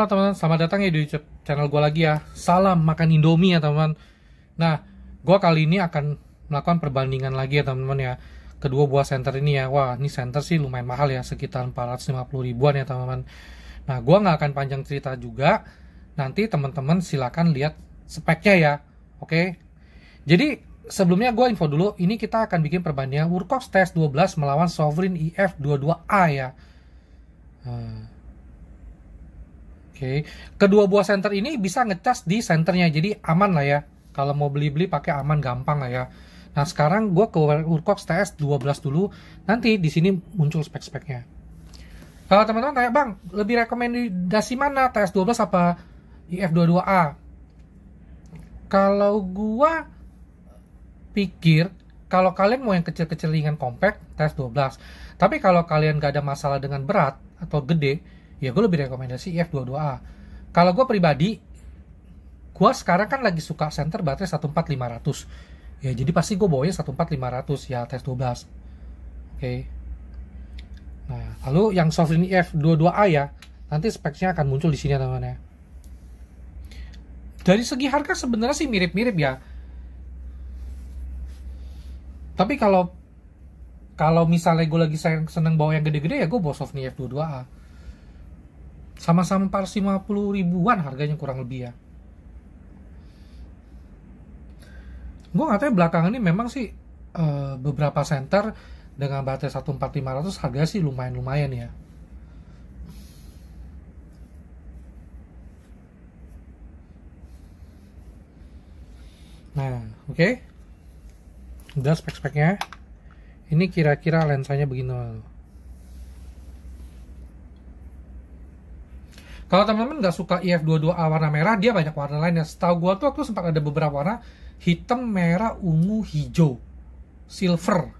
Halo teman-teman, selamat datang ya di channel gue lagi ya Salam makan indomie ya teman-teman Nah, gue kali ini akan melakukan perbandingan lagi ya teman-teman ya Kedua buah center ini ya Wah, ini center sih lumayan mahal ya Sekitar 450 ribuan ya teman-teman Nah, gue nggak akan panjang cerita juga Nanti teman-teman silakan lihat speknya ya Oke Jadi, sebelumnya gue info dulu Ini kita akan bikin perbandingan Wurkox TS12 melawan Sovereign IF22A e ya hmm okay. kedua buah senter ini bisa ngecas di senternya jadi aman lah ya kalau mau beli-beli pakai aman gampang lah ya nah sekarang gue ke Urcox TS12 dulu nanti di sini muncul spek-speknya kalau eh, teman-teman tanya bang lebih rekomendasi mana TS12 apa IF22A kalau gue pikir kalau kalian mau yang kecil-kecil ringan compact TS12 tapi kalau kalian gak ada masalah dengan berat atau gede ya gue lebih rekomendasi IF22A kalau gue pribadi gue sekarang kan lagi suka center baterai 14500 ya jadi pasti gue bawanya 14500 ya tes 12 oke okay. nah lalu yang Sovereign IF22A ya nanti speknya akan muncul di sini teman-teman ya dari segi harga sebenarnya sih mirip-mirip ya tapi kalau kalau misalnya gue lagi seneng bawa yang gede-gede ya gue bawa Sofni F22A sama-sama 450 ribuan harganya kurang lebih ya. Gue tahu ya, belakangan ini memang sih e, beberapa center dengan baterai 14500 harga sih lumayan-lumayan ya. Nah, oke. Okay. Udah spek-speknya. Ini kira-kira lensanya begini. Kalau teman-teman nggak suka IF22A e warna merah, dia banyak warna lain. Yang nah, setahu gue tuh aku sempat ada beberapa warna hitam, merah, ungu, hijau, silver.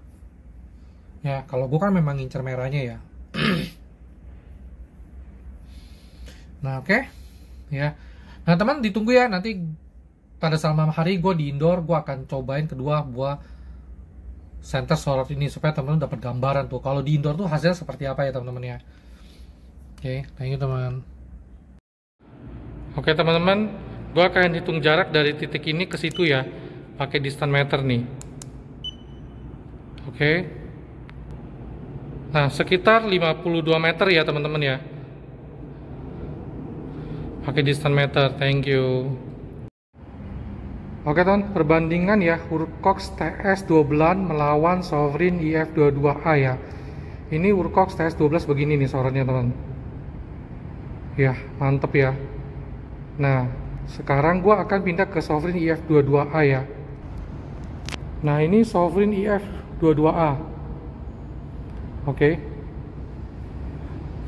Ya, kalau gue kan memang ngincer merahnya ya. nah, oke. Okay. Ya. Nah, teman ditunggu ya nanti pada selama hari gue di indoor, gue akan cobain kedua buah center sorot ini supaya teman-teman dapat gambaran tuh. Kalau di indoor tuh hasilnya seperti apa ya teman-teman ya. Oke, okay, thank you teman. teman. Oke teman-teman, gue akan hitung jarak dari titik ini ke situ ya, pakai distance meter nih. Oke. Nah, sekitar 52 meter ya teman-teman ya. Pakai distance meter, thank you. Oke teman, perbandingan ya Urcox TS12 melawan Sovereign IF22A e ya. Ini Urcox TS12 begini nih sorannya teman. Ya, mantep ya. Nah, sekarang gue akan pindah ke Sovereign IF22A e ya. Nah, ini Sovereign IF22A. E Oke.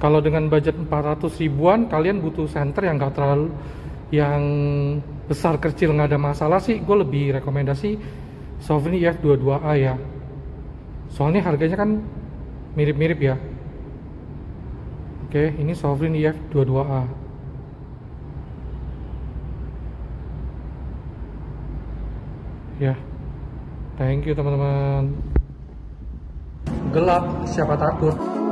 Kalau dengan budget 400 ribuan, kalian butuh center yang gak terlalu yang besar kecil nggak ada masalah sih, gue lebih rekomendasi Sovereign IF22A e ya. Soalnya harganya kan mirip-mirip ya. Oke, ini Sovereign IF22A. ya thank you teman-teman gelap siapa takut